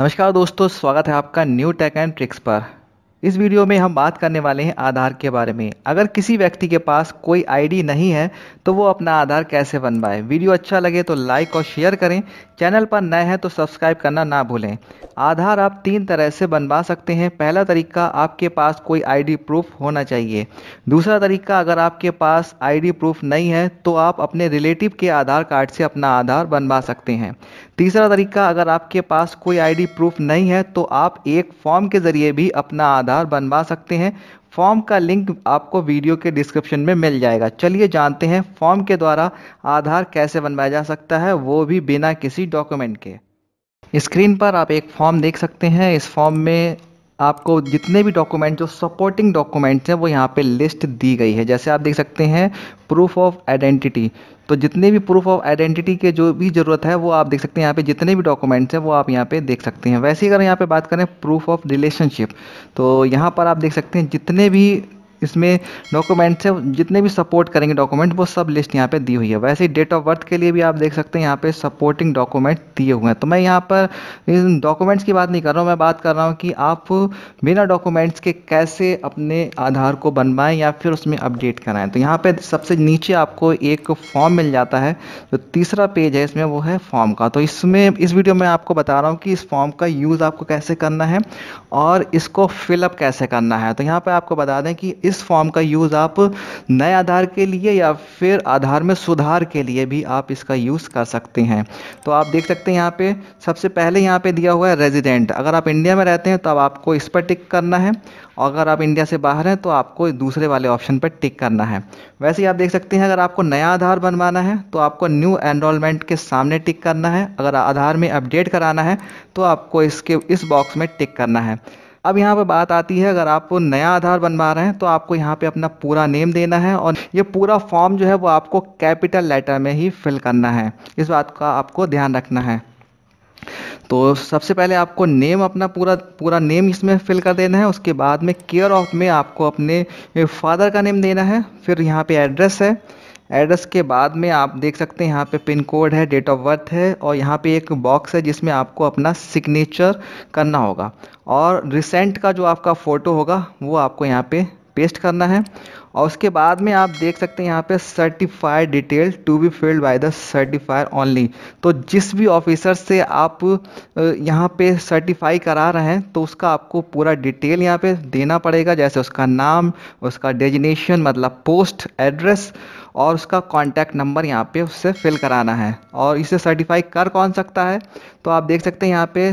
नमस्कार दोस्तों स्वागत है आपका न्यू टेक एंड ट्रिक्स पर इस वीडियो में हम बात करने वाले हैं आधार के बारे में अगर किसी व्यक्ति के पास कोई आईडी नहीं है तो वो अपना आधार कैसे बनवाए वीडियो अच्छा लगे तो लाइक और शेयर करें चैनल पर नए हैं तो सब्सक्राइब करना ना भूलें आधार आप तीन तरह से बनवा सकते हैं पहला तरीका आपके पास कोई आईडी प्रूफ होना चाहिए दूसरा तरीका अगर आपके पास आई प्रूफ नहीं है तो आप अपने रिलेटिव के आधार कार्ड से अपना आधार बनवा सकते हैं तीसरा तरीका अगर आपके पास कोई आई प्रूफ नहीं है तो आप एक फॉर्म के ज़रिए भी अपना आधार आधार बनवा सकते हैं फॉर्म का लिंक आपको वीडियो के डिस्क्रिप्शन में मिल जाएगा चलिए जानते हैं फॉर्म के द्वारा आधार कैसे बनवाया जा सकता है वो भी बिना किसी डॉक्यूमेंट के स्क्रीन पर आप एक फॉर्म देख सकते हैं इस फॉर्म में आपको जितने भी डॉक्यूमेंट जो सपोर्टिंग डॉक्यूमेंट्स हैं वो यहाँ पे लिस्ट दी गई है जैसे आप देख सकते हैं प्रूफ ऑफ आइडेंटिटी तो जितने भी प्रूफ ऑफ आइडेंटिटी के जो भी ज़रूरत है वो आप देख सकते हैं यहाँ पे जितने भी डॉक्यूमेंट्स हैं वो आप यहाँ पे देख सकते हैं वैसे ही अगर यहाँ पे बात करें प्रूफ ऑफ रिलेशनशिप तो यहाँ पर आप देख सकते हैं जितने भी इसमें डॉक्यूमेंट्स से जितने भी सपोर्ट करेंगे डॉक्यूमेंट वो सब लिस्ट यहाँ पे दी हुई है वैसे ही डेट ऑफ बर्थ के लिए भी आप देख सकते हैं यहाँ पे सपोर्टिंग डॉक्यूमेंट दिए हुए हैं तो मैं यहाँ पर इन डॉक्यूमेंट्स की बात नहीं कर रहा हूँ मैं बात कर रहा हूँ कि आप बिना डॉक्यूमेंट्स के कैसे अपने आधार को बनवाएं या फिर उसमें अपडेट कराएं तो यहाँ पर सबसे नीचे आपको एक फॉर्म मिल जाता है जो तीसरा पेज है इसमें वो है फॉर्म का तो इसमें इस वीडियो में आपको बता रहा हूँ कि इस फॉर्म का यूज़ आपको कैसे करना है और इसको फिलअप कैसे करना है तो यहाँ पर आपको बता दें कि इस फॉर्म का यूज़ आप नए आधार के लिए या फिर आधार में सुधार के लिए भी आप इसका यूज़ कर सकते हैं तो आप देख सकते हैं यहाँ पे सबसे पहले यहाँ पे दिया हुआ है रेजिडेंट अगर आप इंडिया में रहते हैं तो आपको इस पर टिक करना है और अगर आप इंडिया से बाहर हैं तो आपको दूसरे वाले ऑप्शन पर टिक करना है वैसे ही आप देख सकते हैं अगर आपको नया आधार बनवाना है तो आपको न्यू एनरोलमेंट के सामने टिक करना है अगर आधार में अपडेट कराना है तो आपको इसके इस बॉक्स में टिक करना है अब यहाँ पर बात आती है अगर आप नया आधार बनवा रहे हैं तो आपको यहाँ पे अपना पूरा नेम देना है और ये पूरा फॉर्म जो है वो आपको कैपिटल लेटर में ही फिल करना है इस बात का आपको ध्यान रखना है तो सबसे पहले आपको नेम अपना पूरा पूरा नेम इसमें फिल कर देना है उसके बाद में केयर ऑफ में आपको अपने फादर का नेम देना है फिर यहाँ पर एड्रेस है एड्रेस के बाद में आप देख सकते हैं यहाँ पे पिन कोड है डेट ऑफ बर्थ है और यहाँ पे एक बॉक्स है जिसमें आपको अपना सिग्नेचर करना होगा और रिसेंट का जो आपका फ़ोटो होगा वो आपको यहाँ पे पेस्ट करना है और उसके बाद में आप देख सकते हैं यहाँ पे certified detail to be filled by the certifier only तो जिस भी ऑफिसर से आप यहाँ पे सर्टिफाई करा रहे हैं तो उसका आपको पूरा डिटेल यहाँ पे देना पड़ेगा जैसे उसका नाम उसका डेजिनेशन मतलब पोस्ट एड्रेस और उसका कॉन्टैक्ट नंबर यहाँ पे उससे फिल कराना है और इसे सर्टिफाई कर कौन सकता है तो आप देख सकते हैं यहाँ पे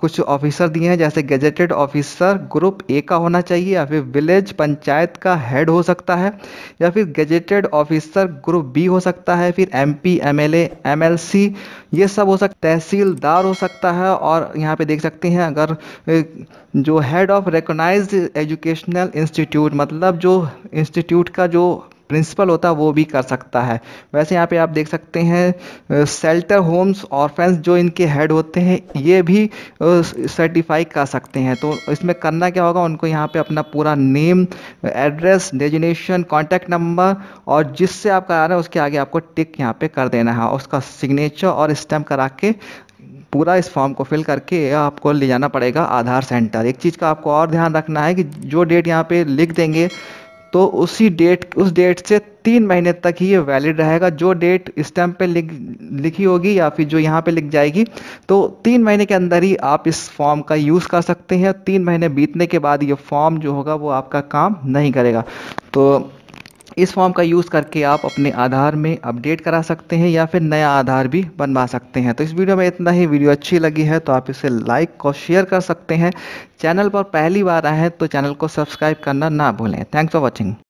कुछ ऑफिसर दिए हैं जैसे गजेटेड ऑफिसर ग्रुप ए का होना चाहिए या फिर विलेज पंचायत का हेड हो सकता है या फिर गजेटेड ऑफिसर ग्रुप बी हो सकता है फिर M P M L M L C ये सब हो सकता तहसीलदार हो सकता है और यहाँ पे देख सकते हैं अगर जो head of recognise educational institute मतलब जो इंस्टीट्यूट का जो प्रिंसिपल होता है वो भी कर सकता है वैसे यहाँ पे आप देख सकते हैं सेल्टर होम्स ऑर्फेंस जो इनके हेड होते हैं ये भी सर्टिफाई कर सकते हैं तो इसमें करना क्या होगा उनको यहाँ पे अपना पूरा name address designation contact number और जिससे आप करा रहे हैं उसके आगे आपको टिक यहाँ पे कर देना है उसका सिग्नेचर और स्टैम्प करा के पूरा इस फॉर्म को फिल करके आपको ले जाना पड़ेगा आधार सेंटर एक चीज़ का आपको और ध्यान रखना है कि जो डेट यहाँ पे लिख देंगे तो उसी डेट उस डेट से तीन महीने तक ही ये वैलिड रहेगा जो डेट स्टैम्प पे लिख लिखी होगी या फिर जो यहाँ पे लिख जाएगी तो तीन महीने के अंदर ही आप इस फॉर्म का यूज़ कर सकते हैं तीन महीने बीतने के बाद ये फॉर्म जो होगा वो आपका काम नहीं करेगा तो इस फॉर्म का यूज़ करके आप अपने आधार में अपडेट करा सकते हैं या फिर नया आधार भी बनवा सकते हैं तो इस वीडियो में इतना ही वीडियो अच्छी लगी है तो आप इसे लाइक और शेयर कर सकते हैं चैनल पर पहली बार आए हैं तो चैनल को सब्सक्राइब करना ना भूलें थैंक्स फॉर वॉचिंग